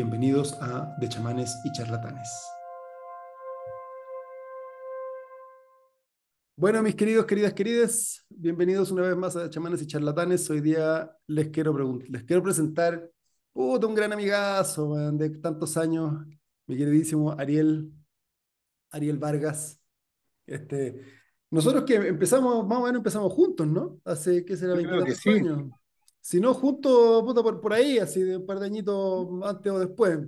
Bienvenidos a De chamanes y charlatanes. Bueno, mis queridos, queridas, queridas, bienvenidos una vez más a De Chamanes y Charlatanes. Hoy día les quiero, les quiero presentar un gran amigazo de tantos años, mi queridísimo Ariel, Ariel Vargas. Este, nosotros que empezamos, más o menos empezamos juntos, ¿no? Hace, ¿qué será? años. años. Si no, justo puta, por, por ahí, así de un par de añitos antes o después.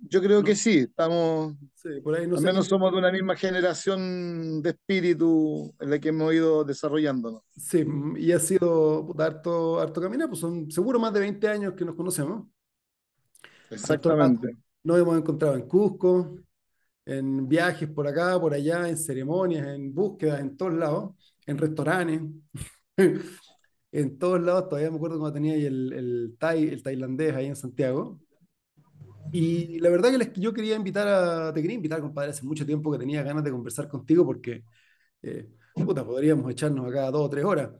Yo creo que sí, estamos. Sí, por ahí no al menos somos de una misma generación de espíritu en la que hemos ido desarrollándonos. Sí, y ha sido puta, harto, harto caminar, pues son seguro más de 20 años que nos conocemos. Exactamente. nos hemos encontrado en Cusco, en viajes por acá, por allá, en ceremonias, en búsquedas, en todos lados, en restaurantes. en todos lados, todavía me acuerdo cuando tenía ahí el, el, thai, el tailandés ahí en Santiago. Y la verdad que les, yo quería invitar a, te quería invitar, compadre, hace mucho tiempo que tenía ganas de conversar contigo porque, eh, puta, podríamos echarnos acá dos o tres horas.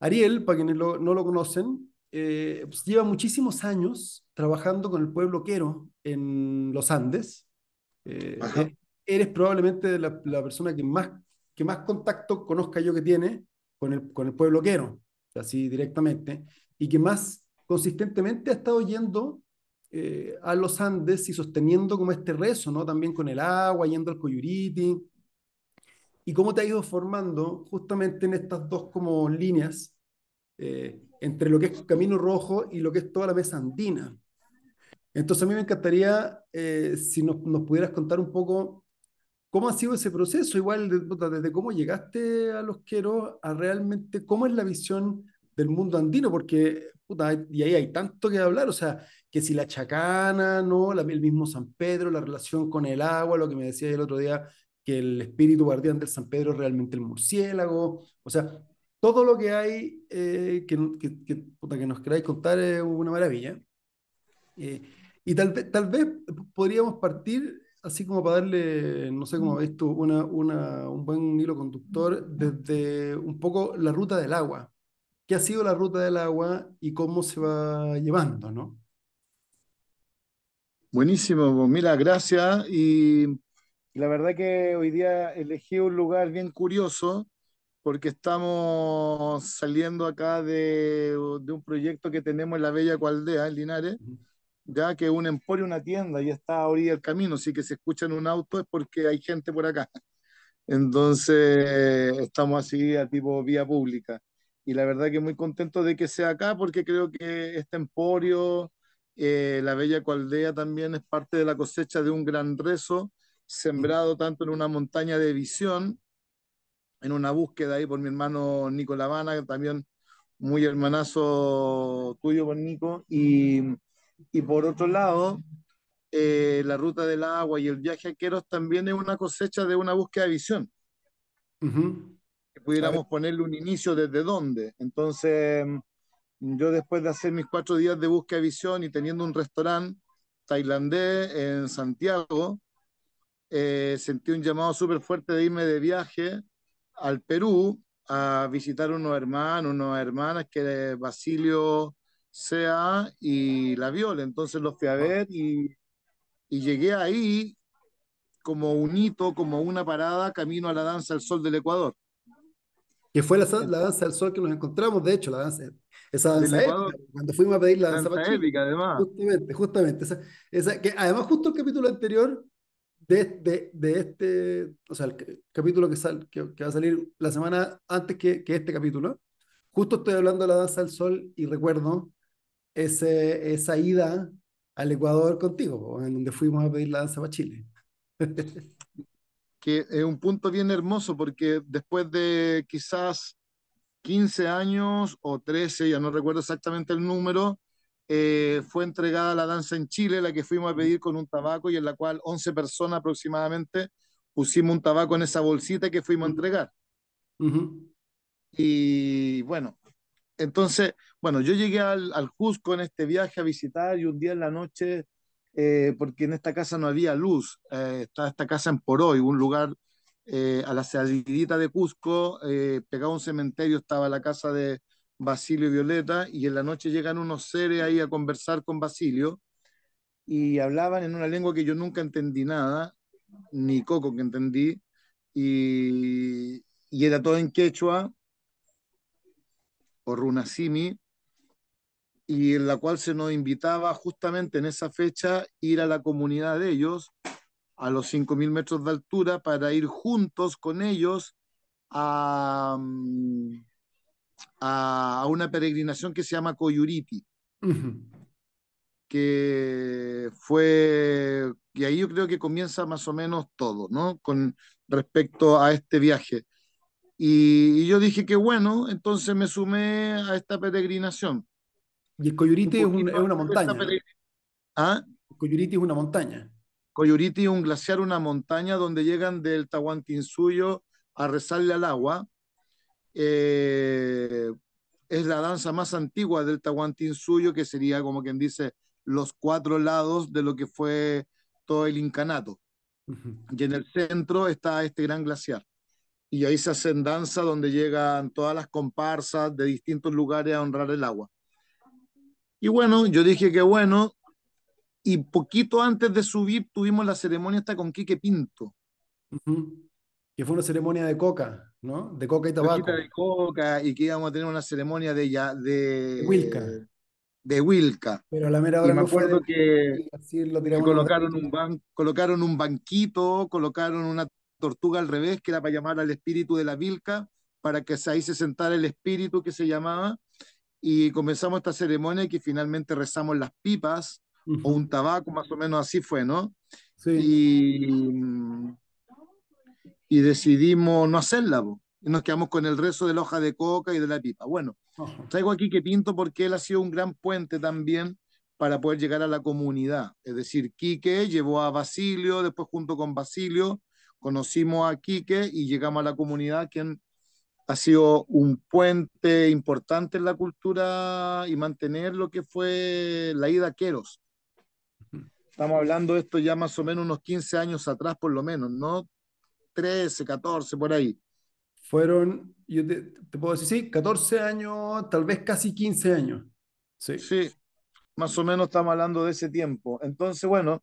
Ariel, para quienes no lo conocen, eh, pues, lleva muchísimos años trabajando con el pueblo quero en los Andes. Eh, eres probablemente la, la, persona que más, que más contacto conozca yo que tiene con el, con el pueblo quero así directamente, y que más consistentemente ha estado yendo eh, a los Andes y sosteniendo como este rezo, ¿no? También con el agua, yendo al Coyuriti, y cómo te ha ido formando justamente en estas dos como líneas eh, entre lo que es Camino Rojo y lo que es toda la vez andina. Entonces a mí me encantaría eh, si nos, pudieras contar un poco ¿Cómo ha sido ese proceso? Igual desde cómo llegaste a los Queros a realmente cómo es la visión del mundo andino, porque puta, y ahí hay tanto que hablar, o sea, que si la chacana, ¿no? el mismo San Pedro, la relación con el agua, lo que me decías el otro día, que el espíritu guardián del San Pedro es realmente el murciélago, o sea, todo lo que hay eh, que, que, nos queráis contar es una maravilla. Eh, y tal, tal vez podríamos partir así como para darle, no sé cómo ves tú, un buen hilo conductor desde un poco la ruta del agua. ¿Qué ha sido la ruta del agua y cómo se va llevando, no? Buenísimo, pues mira, gracias. Y la verdad que hoy día elegí un lugar bien curioso porque estamos saliendo acá de, un proyecto que tenemos en la Bella Cualdea, en Linares ya que un emporio, una tienda, ya está ahorita el camino, así que escucha en un auto es porque hay gente por acá. Entonces, estamos así a tipo vía pública. Y la verdad que muy contento de que sea acá, porque creo que este emporio, eh, la bella cualdea también es parte de la cosecha de un gran rezo, sembrado tanto en una montaña de visión, en una búsqueda ahí por mi hermano Nico Lavana, que también muy hermanazo tuyo con Nico, y y por otro lado, eh, la ruta del agua y el viaje a Queros también es una cosecha de una búsqueda de visión. Que pudiéramos ponerle un inicio desde dónde. Entonces, yo después de hacer mis cuatro días de búsqueda de visión y teniendo un restaurante tailandés en Santiago, eh, sentí un llamado súper fuerte de irme de viaje al Perú a visitar unos hermanos, unas hermanas que Basilio sea y la viola. Entonces los fui a ah. ver y, y llegué ahí como un hito, como una parada camino a la danza del sol del Ecuador. Que fue la, danza del sol que nos encontramos, de hecho, la danza, esa danza épica, cuando fuimos a pedir la danza, danza épica, además. Justamente, justamente. Esa, que además, justo el capítulo anterior de, de, este, o sea, el capítulo que, que, va a salir la semana antes que, que este capítulo, justo estoy hablando de la danza del sol y recuerdo ese, esa ida al Ecuador contigo, en donde fuimos a pedir la danza para Chile. que es un punto bien hermoso porque después de quizás 15 años o 13, ya no recuerdo exactamente el número, eh, fue entregada la danza en Chile, la que fuimos a pedir con un tabaco y en la cual 11 personas aproximadamente pusimos un tabaco en esa bolsita que fuimos a mm. entregar. Y bueno, entonces, bueno, yo llegué al, Cusco en este viaje a visitar y un día en la noche, eh, porque en esta casa no había luz, eh, está esta casa en Poroy, un lugar eh, a la salidita de Cusco, eh, pegaba un cementerio estaba la casa de Basilio y Violeta, y en la noche llegan unos seres ahí a conversar con Basilio, y hablaban en una lengua que yo nunca entendí nada, ni Coco que entendí, y era todo en quechua, o Runasimi, y en la cual se nos invitaba justamente en esa fecha ir a la comunidad de ellos, a los 5.000 metros de altura, para ir juntos con ellos a, mm, una peregrinación que se llama Coyuriti, que fue, y ahí yo creo que comienza más o menos todo, ¿no? Con respecto a este viaje. Y, yo dije que bueno, entonces me sumé a esta peregrinación. Y el Coyuriti es, una montaña. ¿Ah? Coyuriti es una montaña. Coyuriti es un glaciar, una montaña donde llegan del Tahuantinsuyo a rezarle al agua. Eh, es la danza más antigua del Tahuantinsuyo, que sería como quien dice los cuatro lados de lo que fue todo el incanato. Y en el centro está este gran glaciar y ahí se hacen danza donde llegan todas las comparsas de distintos lugares a honrar el agua. Y bueno, yo dije que bueno, y poquito antes de subir tuvimos la ceremonia esta con Quique Pinto. Que fue una ceremonia de coca, ¿no? De coca y tabaco. De coca y que íbamos a tener una ceremonia de ya de Wilca. De Wilca. Pero la mera hora me acuerdo que, un colocaron un banquito, colocaron una tortuga al revés, que era para llamar al espíritu de la vilca, para que ahí se sentara el espíritu que se llamaba. Y comenzamos esta ceremonia y que finalmente rezamos las pipas o un tabaco, más o menos así fue, ¿no? Sí. Y, y decidimos no hacerla, y nos quedamos con el rezo de la hoja de coca y de la pipa. Bueno, traigo aquí que Pinto porque él ha sido un gran puente también para poder llegar a la comunidad. Es decir, Quique llevó a Basilio, después junto con Basilio Conocimos a Quique y llegamos a la comunidad, quien ha sido un puente importante en la cultura y mantener lo que fue la ida a Queros. Estamos hablando de esto ya más o menos unos 15 años atrás, por lo menos, ¿no? 13, 14, por ahí. Fueron, yo te, te puedo decir, sí, 14 años, tal vez casi 15 años. Sí. sí, más o menos estamos hablando de ese tiempo. Entonces, bueno,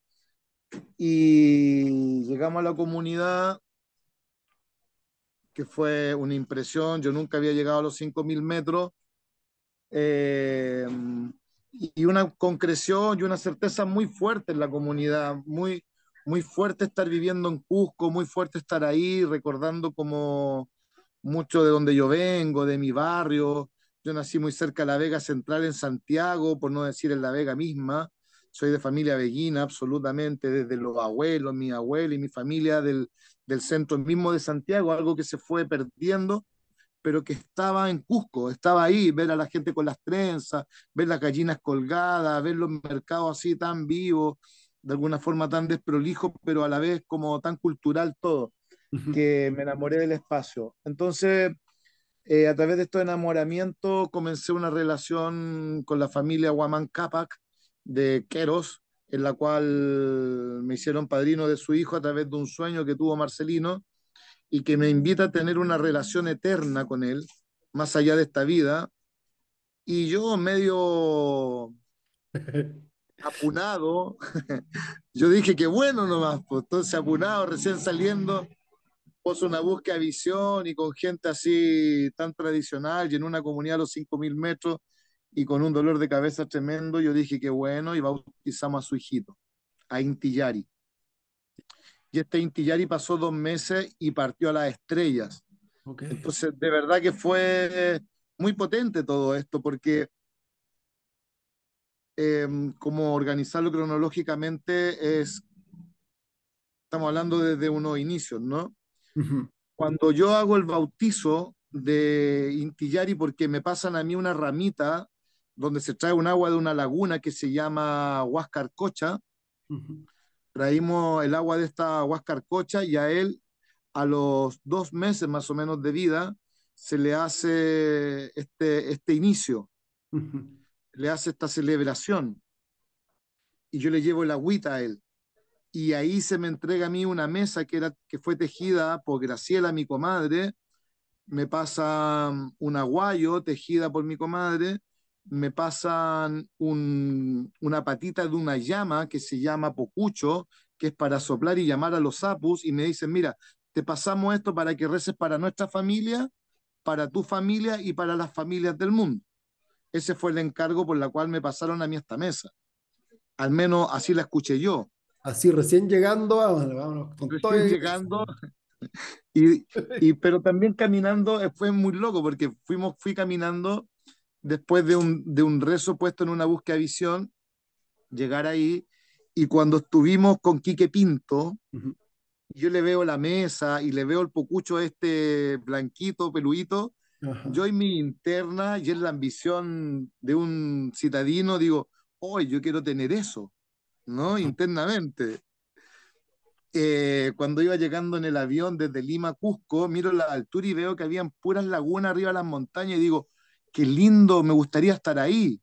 y llegamos a la comunidad, que fue una impresión, yo nunca había llegado a los 5.000 metros. Em, y una concreción y una certeza muy fuerte en la comunidad, muy, muy fuerte estar viviendo en Cusco, muy fuerte estar ahí, recordando como mucho de donde yo vengo, de mi barrio. Yo nací muy cerca de la Vega Central en Santiago, por no decir en la Vega misma soy de familia bellina absolutamente, desde los abuelos, mi abuelo y mi familia del, del centro mismo de Santiago, algo que se fue perdiendo, pero que estaba en Cusco, estaba ahí, ver a la gente con las trenzas, ver las gallinas colgadas, ver los mercados así tan vivos, de alguna forma tan desprolijo, pero a la vez como tan cultural todo, que me enamoré del espacio. Entonces, eh, a través de estos enamoramiento comencé una relación con la familia Huamán Capac, de Queros, en la cual me hicieron padrino de su hijo a través de un sueño que tuvo Marcelino y que me invita a tener una relación eterna con él, más allá de esta vida. Y yo medio apunado, yo dije que bueno nomás, pues entonces apunado, recién saliendo, puso una búsqueda de visión y con gente así tan tradicional y en una comunidad a los 5.000 metros y con un dolor de cabeza tremendo yo dije que bueno y bautizamos a su hijito, a Intillari Y este Intillari pasó dos meses y partió a las estrellas. Entonces, de verdad que fue muy potente todo esto porque em, como organizarlo cronológicamente es, estamos hablando desde unos inicios, ¿no? Cuando yo hago el bautizo de Intillari porque me pasan a mí una ramita donde se trae un agua de una laguna que se llama Huascarcocha. Traímos el agua de esta Huascarcocha y a él, a los dos meses más o menos de vida, se le hace este, este inicio, le hace esta celebración. Y yo le llevo el agüita a él. Y ahí se me entrega a mí una mesa que, era, que fue tejida por Graciela, mi comadre. Me pasa um, un aguayo tejida por mi comadre me pasan una patita de una llama que se llama pocucho, que es para soplar y llamar a los sapus, y me dicen, mira, te pasamos esto para que reces para nuestra familia, para tu familia y para las familias del mundo. Ese fue el encargo por la cual me pasaron a mí esta mesa. Al menos así la escuché yo. Así recién llegando, ah, estoy llegando. Y, pero también caminando eh, fue muy loco porque fuimos, fui caminando después de un, rezo puesto en una búsqueda de visión, llegar ahí. Y cuando estuvimos con Quique Pinto, yo le veo la mesa y le veo el pocucho este blanquito, peluito. Yo en mi interna y en la ambición de un citadino digo, hoy yo quiero tener eso, ¿no? Internamente. Eh, cuando iba llegando en el avión desde Lima a Cusco, miro la altura y veo que habían puras lagunas arriba de las montañas y digo, qué lindo, me gustaría estar ahí.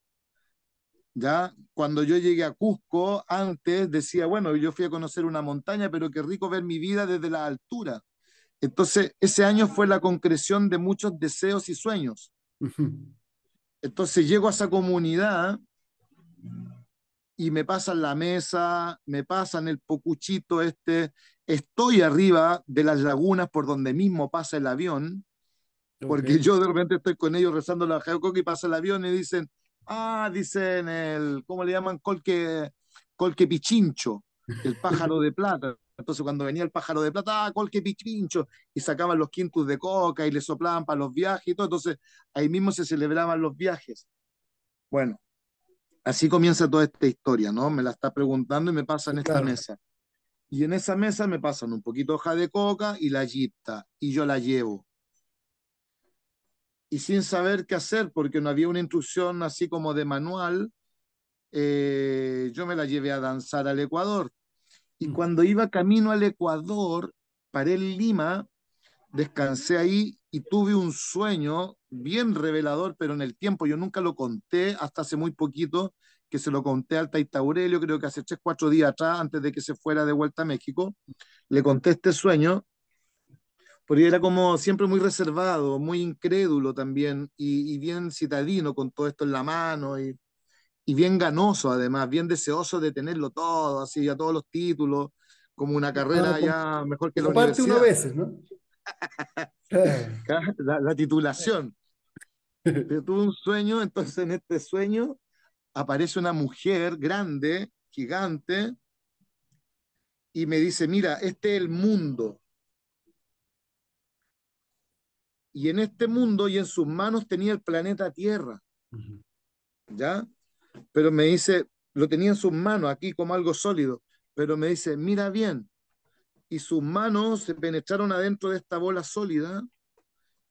¿Ya? Cuando yo llegué a Cusco, antes decía, bueno, yo fui a conocer una montaña, pero qué rico ver mi vida desde la altura. Entonces, ese año fue la concreción de muchos deseos y sueños. Entonces, llego a esa comunidad y me pasan la mesa, me pasan el pocuchito este, estoy arriba de las lagunas por donde mismo pasa el avión, porque yo de repente estoy con ellos rezando la coca y pasa el avión y dicen, ah, dicen el, ¿cómo le llaman? Colque, colque pichincho, el pájaro de plata. Entonces cuando venía el pájaro de plata, ah, colque pichincho, y sacaban los quintos de coca y le soplaban para los viajes y todo. Entonces ahí mismo se celebraban los viajes. Bueno, así comienza toda esta historia, ¿no? Me la está preguntando y me pasa en esta mesa. Y en esa mesa me pasan un poquito hoja de coca y la yipta, y yo la llevo y sin saber qué hacer, porque no había una instrucción así como de manual, eh, yo me la llevé a danzar al Ecuador. Y mm. cuando iba camino al Ecuador, paré en Lima, descansé ahí y tuve un sueño bien revelador, pero en el tiempo yo nunca lo conté hasta hace muy poquito, que se lo conté al Taita Aurelio, creo que hace tres, cuatro días atrás, antes de que se fuera de vuelta a México, le conté este sueño porque era como siempre muy reservado, muy incrédulo también, y, bien citadino con todo esto en la mano, y, bien ganoso además, bien deseoso de tenerlo todo, así ya todos los títulos, como una carrera ya mejor que la parte una veces, ¿no? la, la, titulación. Yo tuve un sueño, entonces en este sueño aparece una mujer grande, gigante, y me dice, mira, este es el mundo, y en este mundo y en sus manos tenía el planeta Tierra. ¿Ya? Pero me dice, lo tenía en sus manos aquí como algo sólido, pero me dice, mira bien. Y sus manos se penetraron adentro de esta bola sólida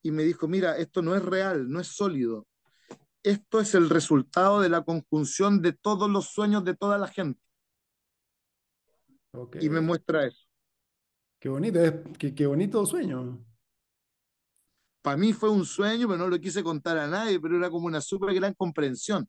y me dijo, mira, esto no es real, no es sólido. Esto es el resultado de la conjunción de todos los sueños de toda la gente. Y me muestra eso. Qué bonito, qué bonito sueño para mí fue un sueño, pero no lo quise contar a nadie, pero era como una súper gran comprensión.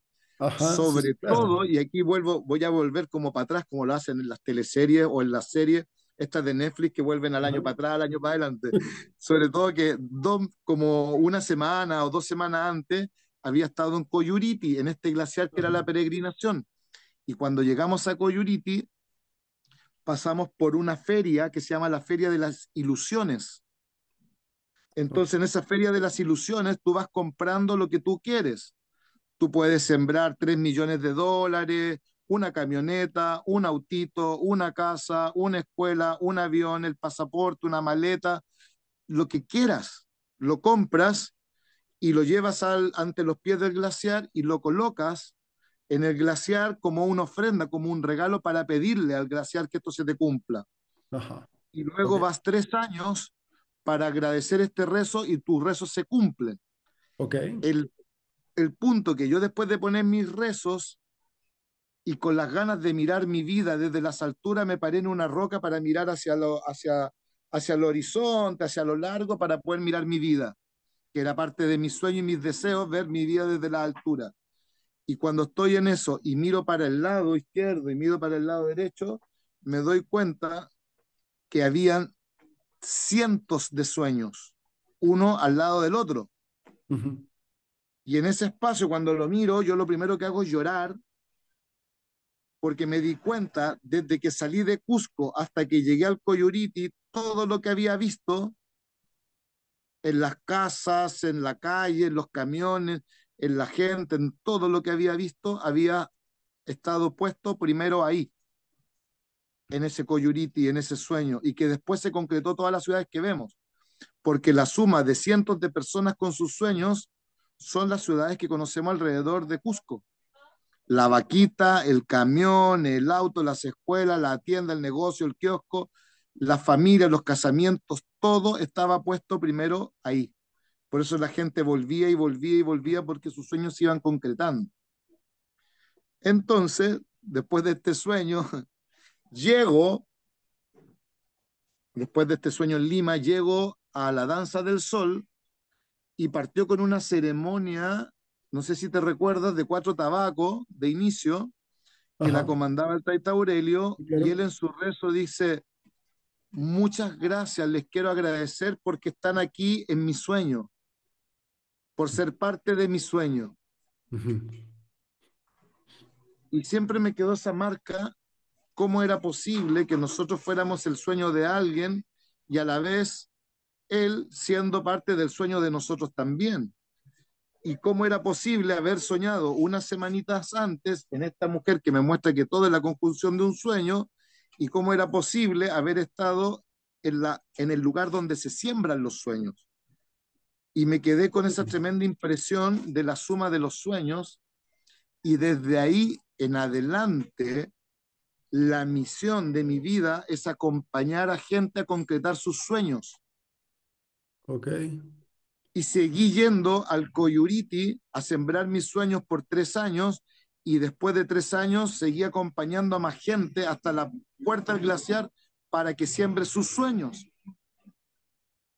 Sobre todo, y aquí vuelvo, voy a volver como para atrás, como lo hacen en las teleseries o en las series estas de Netflix que vuelven al año para atrás, al año para adelante. Sobre todo que dos, como una semana o dos semanas antes había estado en Coyuriti, en este glaciar que era la peregrinación. Y cuando llegamos a Coyuriti, pasamos por una feria que se llama la Feria de las Ilusiones, entonces, en esa feria de las ilusiones, tú vas comprando lo que tú quieres. Tú puedes sembrar 3 millones de dólares, una camioneta, un autito, una casa, una escuela, un avión, el pasaporte, una maleta, lo que quieras. Lo compras y lo llevas al, ante los pies del glaciar y lo colocas en el glaciar como una ofrenda, como un regalo para pedirle al glaciar que esto se te cumpla. Y luego vas tres años para agradecer este rezo y tus rezos se cumplen. Ok. El, punto que yo después de poner mis rezos y con las ganas de mirar mi vida desde las alturas me paré en una roca para mirar hacia, lo, hacia, hacia el horizonte, hacia lo largo, para poder mirar mi vida, que era parte de mis sueños y mis deseos, ver mi vida desde la altura. Y cuando estoy en eso y miro para el lado izquierdo y miro para el lado derecho, me doy cuenta que habían cientos de sueños, uno al lado del otro. Y en ese espacio, cuando lo miro, yo lo primero que hago es llorar, porque me di cuenta desde que salí de Cusco hasta que llegué al Coyuriti, todo lo que había visto en las casas, en la calle, en los camiones, en la gente, en todo lo que había visto, había estado puesto primero ahí en ese coyuriti, en ese sueño, y que después se concretó todas las ciudades que vemos, porque la suma de cientos de personas con sus sueños son las ciudades que conocemos alrededor de Cusco. La vaquita, el camión, el auto, las escuelas, la tienda, el negocio, el kiosco, la familia, los casamientos, todo estaba puesto primero ahí. Por eso la gente volvía y volvía y volvía porque sus sueños se iban concretando. Entonces, después de este sueño, Llego, después de este sueño en Lima, llego a la Danza del Sol y partió con una ceremonia, no sé si te recuerdas, de cuatro tabacos de inicio, que la comandaba el Taita Aurelio, y él en su rezo dice, muchas gracias, les quiero agradecer porque están aquí en mi sueño, por ser parte de mi sueño. Y siempre me quedó esa marca cómo era posible que nosotros fuéramos el sueño de alguien y a la vez él siendo parte del sueño de nosotros también. Y cómo era posible haber soñado unas semanitas antes en esta mujer que me muestra que todo es la conjunción de un sueño y cómo era posible haber estado en, la, en el lugar donde se siembran los sueños. Y me quedé con esa tremenda impresión de la suma de los sueños y desde ahí en adelante la misión de mi vida es acompañar a gente a concretar sus sueños. Ok. Y seguí yendo al Coyuriti a sembrar mis sueños por tres años y después de tres años seguí acompañando a más gente hasta la puerta del glaciar para que siembre sus sueños.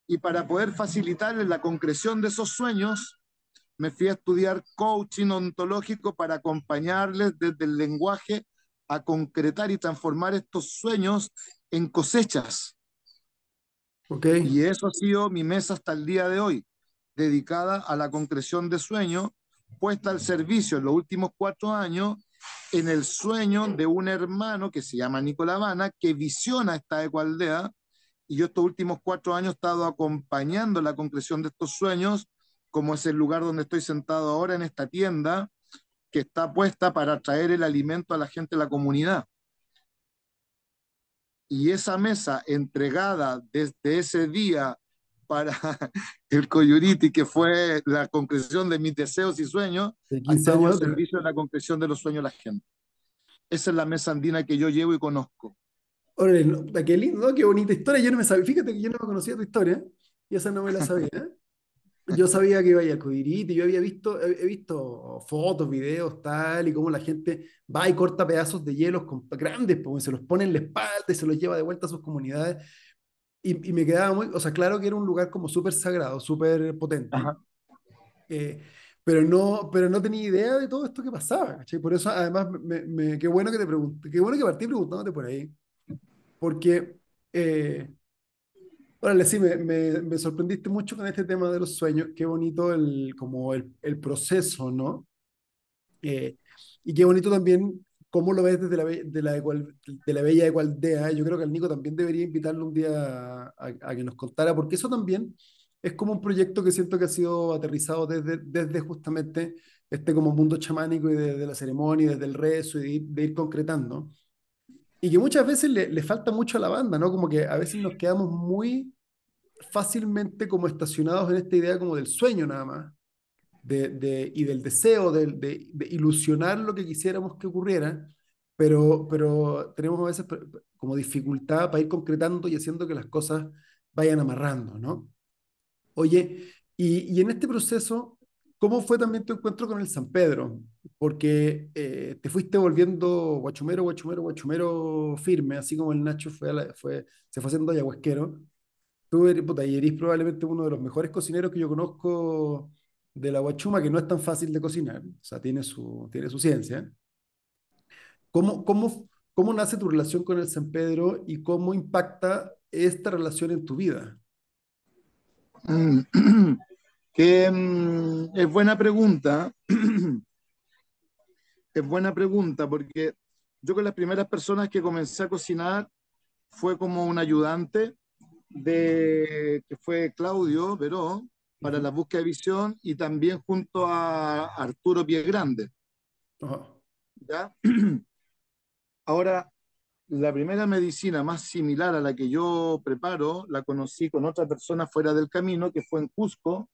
Y para poder facilitarles la concreción de esos sueños, me fui a estudiar coaching ontológico para acompañarles desde el lenguaje a concretar y transformar estos sueños en cosechas. Okay. Y eso ha sido mi mesa hasta el día de hoy, dedicada a la concreción de sueños, puesta al servicio en los últimos cuatro años en el sueño de un hermano que se llama Nicolás Habana, que visiona esta ecoaldea, y yo estos últimos cuatro años he estado acompañando la concreción de estos sueños, como es el lugar donde estoy sentado ahora en esta tienda, que está puesta para traer el alimento a la gente de la comunidad. Y esa mesa entregada desde ese día para el Coyuriti, que fue la concreción de mis deseos y sueños, ha el servicio de la concreción de los sueños de la gente. Esa es la mesa andina que yo llevo y conozco. Órale, qué lindo, qué bonita historia. Yo no me sabía, fíjate que yo no conocía tu historia, y esa no me la sabía. yo sabía que iba a ir yo había visto, he visto fotos, videos, tal, y cómo la gente va y corta pedazos de hielos con, grandes, porque se los pone en la espalda y se los lleva de vuelta a sus comunidades. Y, me quedaba muy, o sea, claro que era un lugar como súper sagrado, súper potente. Eh, pero no, pero no tenía idea de todo esto que pasaba, Por eso, además, qué bueno que te pregunte qué bueno que partí preguntándote por ahí, porque eh, Órale, sí, me, sorprendiste mucho con este tema de los sueños. Qué bonito el, como el, proceso, ¿no? Eh, y qué bonito también cómo lo ves desde la, de la, bella Ecualdea. Yo creo que al Nico también debería invitarlo un día a, que nos contara, porque eso también es como un proyecto que siento que ha sido aterrizado desde, desde justamente este como mundo chamánico y desde de la ceremonia, desde el rezo y de ir, concretando. Y que muchas veces le, le, falta mucho a la banda, ¿no? Como que a veces nos quedamos muy fácilmente como estacionados en esta idea como del sueño nada más, de, y del deseo de, ilusionar lo que quisiéramos que ocurriera, pero, pero tenemos a veces como dificultad para ir concretando y haciendo que las cosas vayan amarrando, ¿no? Oye, y, en este proceso, ¿cómo fue también tu encuentro con el San Pedro? Porque eh, te fuiste volviendo guachumero, guachumero, guachumero firme, así como el Nacho fue, fue se fue haciendo ayahuasquero tú probablemente uno de los mejores cocineros que yo conozco de la guachuma, que no es tan fácil de cocinar, o sea, tiene su, tiene su ciencia. ¿Cómo, cómo, cómo nace tu relación con el San Pedro y cómo impacta esta relación en tu vida? Mm, que mm, es buena pregunta. es buena pregunta porque yo con las primeras personas que comencé a cocinar fue como un ayudante de, que fue Claudio pero para la búsqueda de visión y también junto a Arturo Piegrande. Grande Ahora, la primera medicina más similar a la que yo preparo la conocí con otra persona fuera del camino, que fue en Cusco,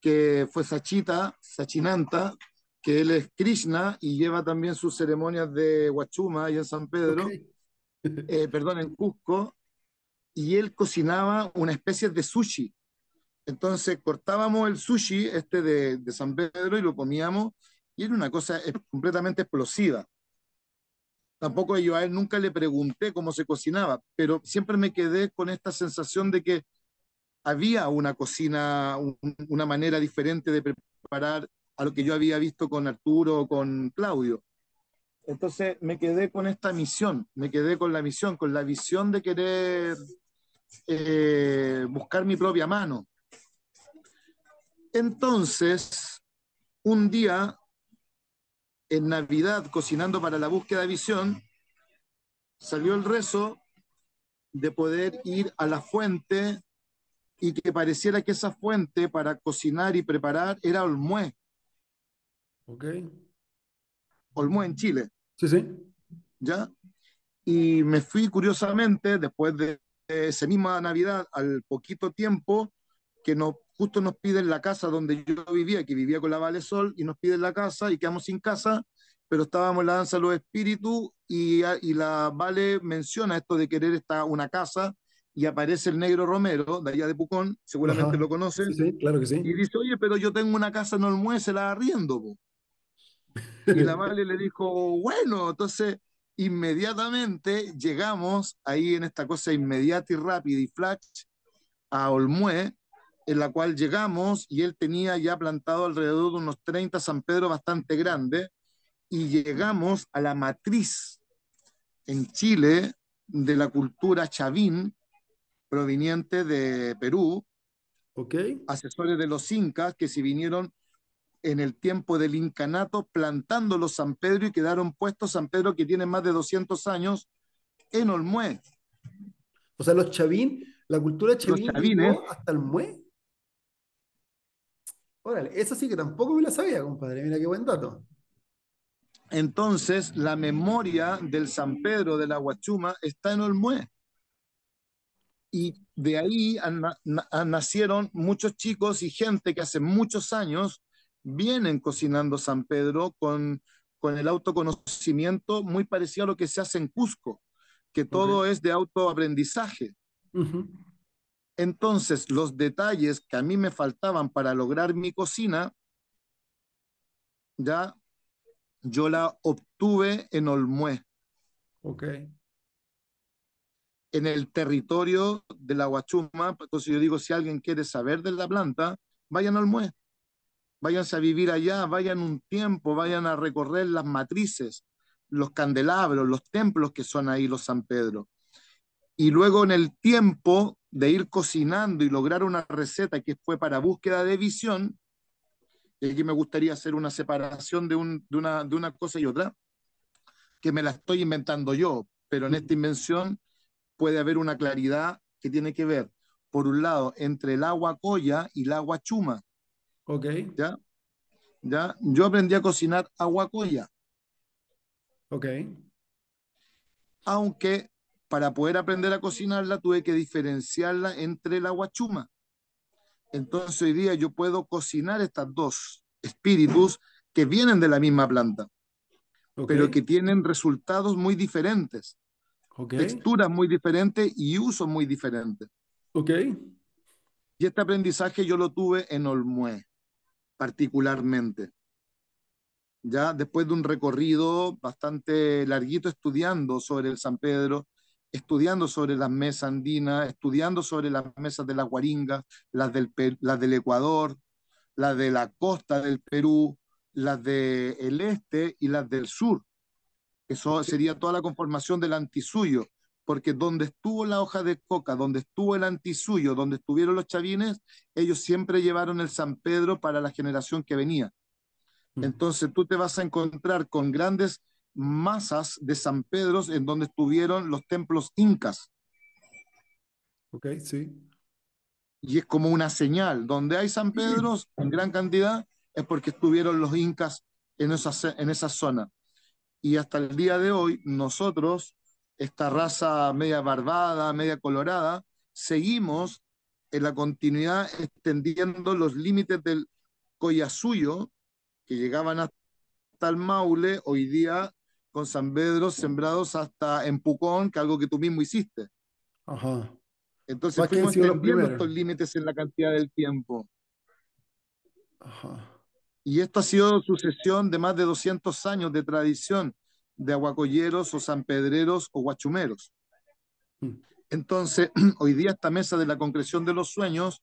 que fue Sachita, Sachinanta, que él es Krishna y lleva también sus ceremonias de Huachuma y en San Pedro, eh, perdón, en Cusco, y él cocinaba una especie de sushi. Entonces cortábamos el sushi este de, San Pedro y lo comíamos y era una cosa completamente explosiva. Tampoco yo a él nunca le pregunté cómo se cocinaba, pero siempre me quedé con esta sensación de que había una cocina, una manera diferente de preparar a lo que yo había visto con Arturo o con Claudio. Entonces me quedé con esta misión, me quedé con la misión, con la visión de querer eh, buscar mi propia mano. Entonces, un día, en Navidad, cocinando para la búsqueda de visión, salió el rezo de poder ir a la fuente y que pareciera que esa fuente para cocinar y preparar era Olmué. Ok. Olmué en Chile. Sí, sí. ¿Ya? Y me fui curiosamente, después de esa misma Navidad, al poquito tiempo, que no, justo nos piden la casa donde yo vivía, que vivía con la Vale Sol, y nos piden la casa y quedamos sin casa, pero estábamos en la danza de los espíritus y, la Vale menciona esto de querer esta, una casa y aparece el negro Romero, de allá de Pucón, seguramente lo conocen, claro que sí. Y dice, oye, pero yo tengo una casa en Olmué, se la arriendo. Y la Vale le dijo, bueno, entonces inmediatamente llegamos ahí en esta cosa inmediata y rápida y flash a Olmué, en la cual llegamos y él tenía ya plantado alrededor de unos 30 San Pedro bastante grande y llegamos a la matriz en Chile de la cultura chavín proveniente de Perú. Asesores de los incas que si vinieron en el tiempo del incanato plantando San Pedro y quedaron puestos San Pedro que tiene más de 200 años en Olmué. O sea, los chavín, la cultura chavín ¿eh? hasta el Olmué. Órale, eso sí que tampoco me la sabía, compadre. Mira qué buen dato. Entonces, la memoria del San Pedro de la Huachuma está en Olmué. Y de ahí nacieron muchos chicos y gente que hace muchos años vienen cocinando San Pedro con, con el autoconocimiento muy parecido a lo que se hace en Cusco, que todo es de autoaprendizaje. Entonces, los detalles que a mí me faltaban para lograr mi cocina, ya yo la obtuve en Olmué. Ok. En el territorio de la Huachuma, entonces pues yo digo, si alguien quiere saber de la planta, vayan a Olmué váyanse a vivir allá, vayan un tiempo, vayan a recorrer las matrices, los candelabros, los templos que son ahí los San Pedro. Y luego en el tiempo de ir cocinando y lograr una receta que fue para búsqueda de visión, y aquí me gustaría hacer una separación de, de, una, cosa y otra, que me la estoy inventando yo, pero en esta invención puede haber una claridad que tiene que ver, por un lado, entre el agua colla y el agua chuma. Ok. ¿Ya? ¿Ya? Yo aprendí a cocinar aguacoya. Ok. Aunque para poder aprender a cocinarla tuve que diferenciarla entre la guachuma. Entonces hoy día yo puedo cocinar estas dos espíritus que vienen de la misma planta, pero que tienen resultados muy diferentes, texturas muy diferentes y usos muy diferentes. Ok. Y este aprendizaje yo lo tuve en Olmué particularmente. Ya después de un recorrido bastante larguito estudiando sobre el San Pedro, estudiando sobre las mesas andinas, estudiando sobre las mesas de la Guaringa, las del, las del Ecuador, las de la costa del Perú, las del este y las del sur. Eso sería toda la conformación del antisuyo, porque donde estuvo la hoja de coca, donde estuvo el antisuyo, donde estuvieron los chavines, ellos siempre llevaron el San Pedro para la generación que venía. Mm. Entonces tú te vas a encontrar con grandes masas de San Pedros en donde estuvieron los templos incas. Ok, sí. Y es como una señal, donde hay San Pedros en gran cantidad es porque estuvieron los incas en esa, en esa zona. Y hasta el día de hoy nosotros esta raza media barbada, media colorada, seguimos en la continuidad extendiendo los límites del suyo que llegaban hasta el Maule, hoy día con San Pedro sembrados hasta en Pucón, que es algo que tú mismo hiciste. Ajá. Entonces fuimos extendiendo estos límites en la cantidad del tiempo. Y esto ha sido sucesión de más de 200 años de tradición de aguacolleros o sanpedreros o guachumeros. Mm. Entonces, hoy día esta mesa de la concreción de los sueños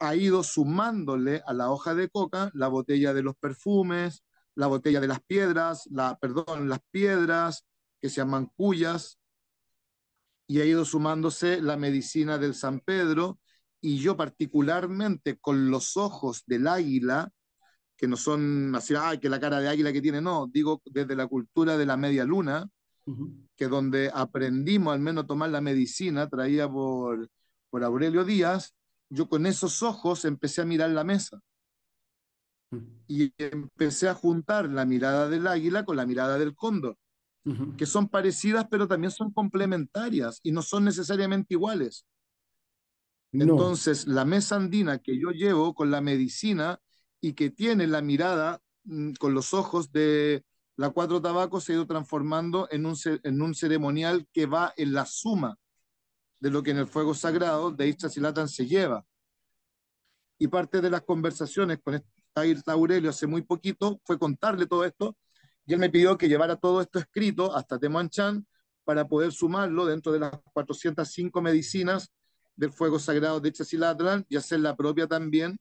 ha ido sumándole a la hoja de coca la botella de los perfumes, la botella de las piedras, la, perdón, las piedras que se llaman cuyas, y ha ido sumándose la medicina del San Pedro, y yo particularmente con los ojos del águila que no son así, que la cara de águila que tiene, no, digo desde la cultura de la media luna, que donde aprendimos al menos a tomar la medicina traída por, Aurelio Díaz, yo con esos ojos empecé a mirar la mesa. Y empecé a juntar la mirada del águila con la mirada del cóndor, que son parecidas pero también son complementarias y no son necesariamente iguales. Entonces, la mesa andina que yo llevo con la medicina y que tiene la mirada mm, con los ojos de la Cuatro Tabacos se ha ido transformando en un, en un ceremonial que va en la suma de lo que en el fuego sagrado de Latran se lleva. Y parte de las conversaciones con Tair Aurelio hace muy poquito fue contarle todo esto y él me pidió que llevara todo esto escrito hasta Temuanchan para poder sumarlo dentro de las 405 medicinas del fuego sagrado de Latran y hacer la propia también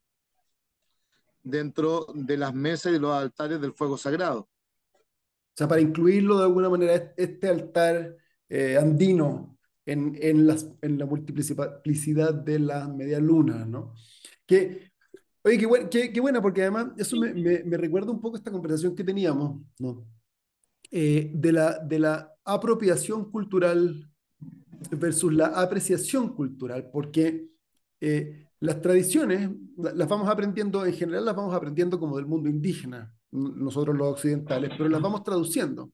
dentro de las mesas y los altares del fuego sagrado. O sea, para incluirlo de alguna manera, este altar eh, andino en, en, las, en, la multiplicidad de media luna, ¿no? Que, oye, qué, qué, buena, porque además eso me, me, recuerda un poco esta conversación que teníamos, ¿no? Eh, de, la, de la apropiación cultural versus la apreciación cultural, porque eh, las tradiciones las vamos aprendiendo, en general las vamos aprendiendo como del mundo indígena, nosotros los occidentales, pero las vamos traduciendo.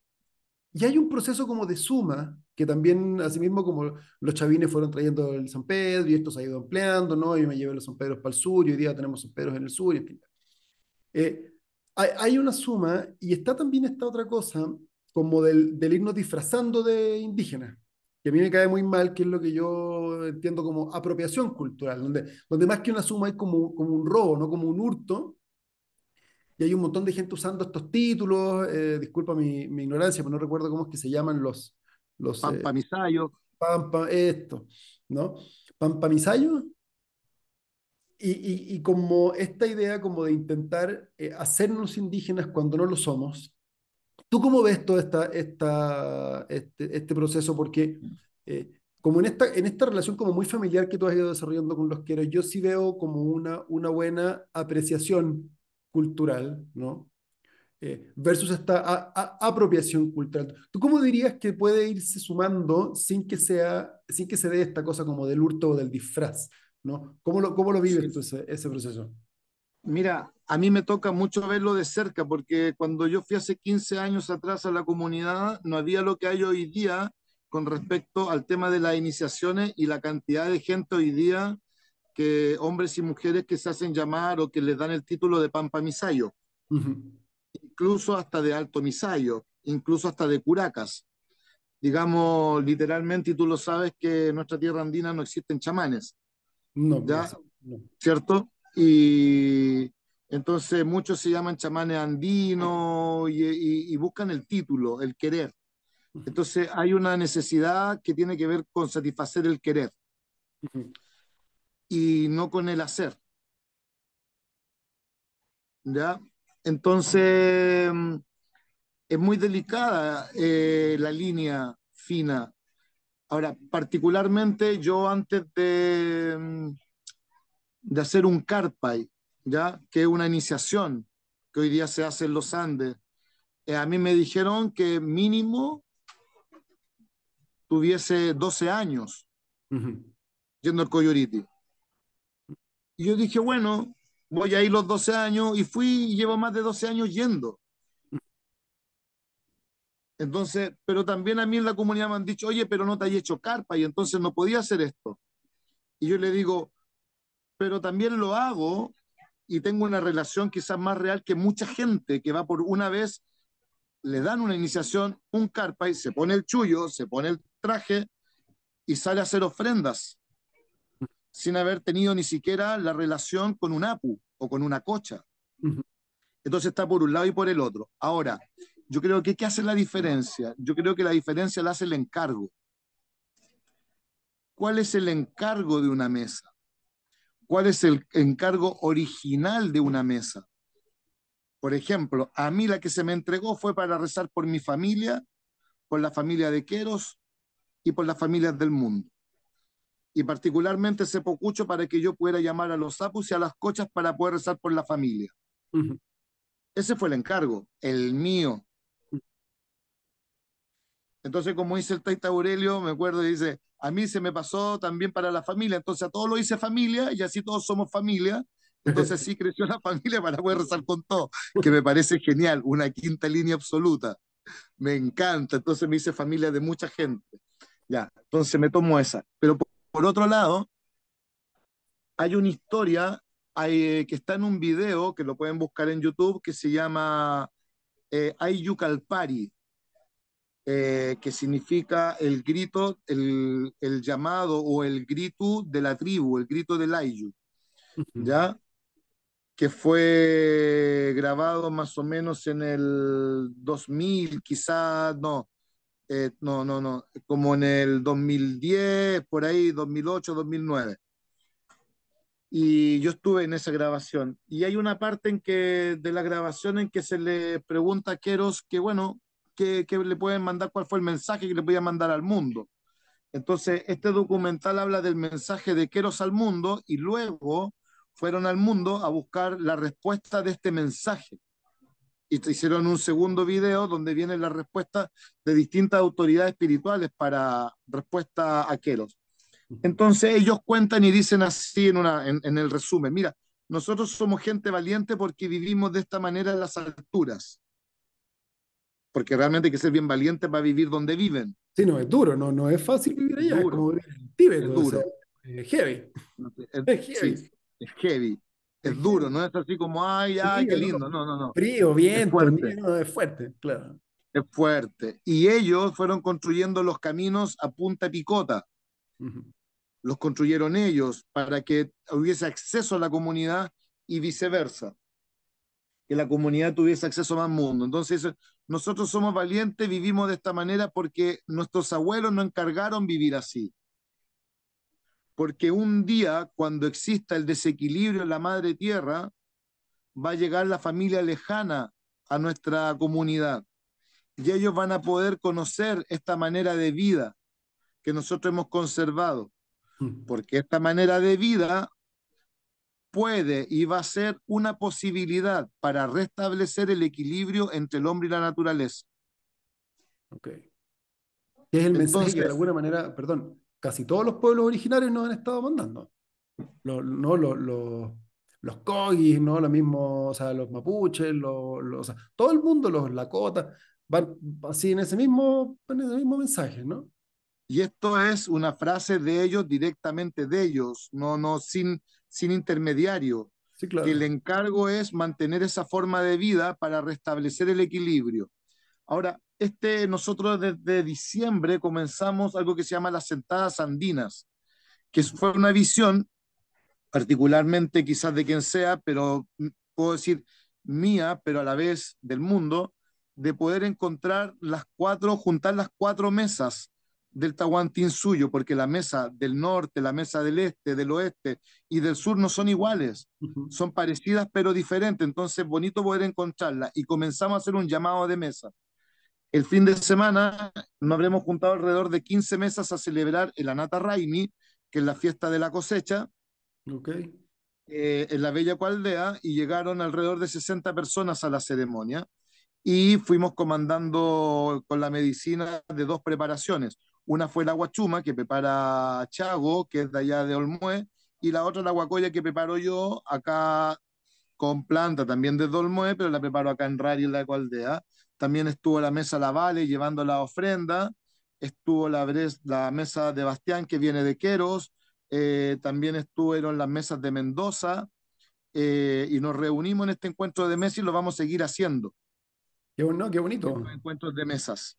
Y hay un proceso como de suma, que también, asimismo, como los chavines fueron trayendo el San Pedro y esto se ha ido empleando, ¿no? Yo me llevé los San Pedros para el sur y hoy día tenemos San Pedros en el sur, en fin. Eh, hay, una suma y está también esta otra cosa como del, del irnos disfrazando de indígenas que a mí me cae muy mal, que es lo que yo entiendo como apropiación cultural, donde, donde más que una suma es como, como un robo, no como un hurto. Y hay un montón de gente usando estos títulos, eh, disculpa mi, mi, ignorancia, pero no recuerdo cómo es que se llaman los... los eh, Pampa esto, ¿no? Pampamisayo. Y, y, y como esta idea como de intentar eh, hacernos indígenas cuando no lo somos, ¿Tú cómo ves todo esta, esta, este, este, proceso? Porque eh, como en esta, en esta relación como muy familiar que tú has ido desarrollando con los queros, yo sí veo como una, una buena apreciación cultural, ¿no? Eh, versus esta apropiación cultural. ¿Tú cómo dirías que puede irse sumando sin que, sea, sin que se dé esta cosa como del hurto o del disfraz? ¿no? ¿Cómo, lo, cómo lo vives ese, ese proceso? Mira, a mí me toca mucho verlo de cerca, porque cuando yo fui hace 15 años atrás a la comunidad, no había lo que hay hoy día con respecto al tema de las iniciaciones y la cantidad de gente hoy día, que hombres y mujeres que se hacen llamar o que les dan el título de Pampa Misayo, incluso hasta de Alto Misayo, incluso hasta de Curacas. Digamos, literalmente, y tú lo sabes, que en nuestra tierra andina no existen chamanes. no. Pues, ¿Cierto? Y, entonces muchos se llaman chamanes andinos y, buscan el título, el querer. Entonces hay una necesidad que tiene que ver con satisfacer el querer y no con el hacer. ¿Ya? Entonces es muy delicada eh, la línea fina. Ahora, particularmente yo antes de, mm, de hacer un carpay, ya que es una iniciación que hoy día se hace en los Andes. Eh, a mí me dijeron que mínimo tuviese 12 años yendo al Coyuriti. Y yo dije, bueno, voy a ir los 12 años y fui y llevo más de 12 años yendo. Entonces, pero también a mí en la comunidad me han dicho, oye, pero no te hay hecho carpa y entonces no podía hacer esto. Y yo le digo, pero también lo hago y tengo una relación quizás más real que mucha gente que va por una vez, le dan una iniciación, un carpa y se pone el chullo, se pone el traje y sale a hacer ofrendas sin haber tenido ni siquiera la relación con un apu o con una cocha. Entonces está por un lado y por el otro. Ahora, yo creo que ¿qué hace la diferencia? Yo creo que la diferencia la hace el encargo. ¿Cuál es el encargo de una mesa? cuál es el encargo original de una mesa. Por ejemplo, a mí la que se me entregó fue para rezar por mi familia, por la familia de Queros y por las familias del mundo. Y particularmente ese pocucho para que yo pudiera llamar a los sapus y a las cochas para poder rezar por la familia. Ese fue el encargo, el mío. Entonces, como dice el Taita Aurelio, me acuerdo, dice, a mí se me pasó también para la familia, entonces a todos lo hice familia y así todos somos familia. Entonces sí creció la familia para poder rezar con todo, que me parece genial, una quinta línea absoluta. Me encanta, entonces me hice familia de mucha gente. Ya, entonces me tomo esa. Pero por, otro lado, hay una historia eh, que está en un video que lo pueden buscar en YouTube que se llama eh, Ayucalpari, eh, que significa el grito, el, el, llamado o el grito de la tribu, el grito del Ayu, ¿ya? Que fue grabado más o menos en el 2000, quizás, no, eh, no, no, no, como en el 2010, por ahí, 2008, 2009. Y yo estuve en esa grabación. Y hay una parte en que, de la grabación en que se le pregunta a Queros que, bueno, que, le pueden mandar, cuál fue el mensaje que le a mandar al mundo. Entonces, este documental habla del mensaje de Queros al mundo y luego fueron al mundo a buscar la respuesta de este mensaje. Y te hicieron un segundo video donde viene la respuesta de distintas autoridades espirituales para respuesta a Queros. Entonces ellos cuentan y dicen así en, una, en, en el resumen, mira, nosotros somos gente valiente porque vivimos de esta manera en las alturas porque realmente hay que ser bien valiente para vivir donde viven. Sí, no, es duro, no, no es fácil vivir allá, es, duro, es como Es duro. es heavy. Es, heavy. es heavy. Es duro, no es así como, ay, ay, qué lindo. No, no, no. Frío, viento, es fuerte. es fuerte, claro. Es fuerte. Y ellos fueron construyendo los caminos a punta picota. Los construyeron ellos para que hubiese acceso a la comunidad y viceversa. Que la comunidad tuviese acceso a más mundo. Entonces, nosotros somos valientes, vivimos de esta manera porque nuestros abuelos nos encargaron vivir así. Porque un día, cuando exista el desequilibrio en la madre tierra, va a llegar la familia lejana a nuestra comunidad y ellos van a poder conocer esta manera de vida que nosotros hemos conservado, hmm. porque esta manera de vida puede y va a ser una posibilidad para restablecer el equilibrio entre el hombre y la naturaleza. Ok. Es el mensaje que de alguna manera, perdón, casi todos los pueblos originarios nos han estado mandando. Los, no, los, los, los cogis, ¿no? Lo mismo, o sea, los mapuches, los, o sea, todo el mundo, los lakotas, van así en ese, mismo, en ese mismo mensaje, ¿no? Y esto es una frase de ellos, directamente de ellos, no, no, sin, sin intermediario. que el encargo es mantener esa forma de vida para restablecer el equilibrio. Ahora, este, nosotros desde diciembre comenzamos algo que se llama las sentadas andinas, que fue una visión, particularmente quizás de quien sea, pero puedo decir mía, pero a la vez del mundo, de poder encontrar las cuatro, juntar las cuatro mesas del suyo, porque la mesa del norte, la mesa del este, del oeste y del sur no son iguales, son parecidas pero diferentes, entonces bonito poder encontrarla y comenzamos a hacer un llamado de mesa. El fin de semana nos habremos juntado alrededor de 15 mesas a celebrar el Anata que es la fiesta de la cosecha, eh, en la Bella Cualdea, y llegaron alrededor de 60 personas a la ceremonia y fuimos comandando con la medicina de dos preparaciones una fue la guachuma que prepara Chago, que es de allá de Olmué, y la otra la guacoya que preparo yo acá con planta también de Olmué, pero la preparo acá en Rari, en la Ecoaldea También estuvo la mesa La Vale llevando la ofrenda, estuvo la, mesa de Bastián que viene de Queros, eh, también estuvieron las mesas de Mendoza, eh, y nos reunimos en este encuentro de mesas y lo vamos a seguir haciendo. Qué, bueno, qué bonito. encuentros de mesas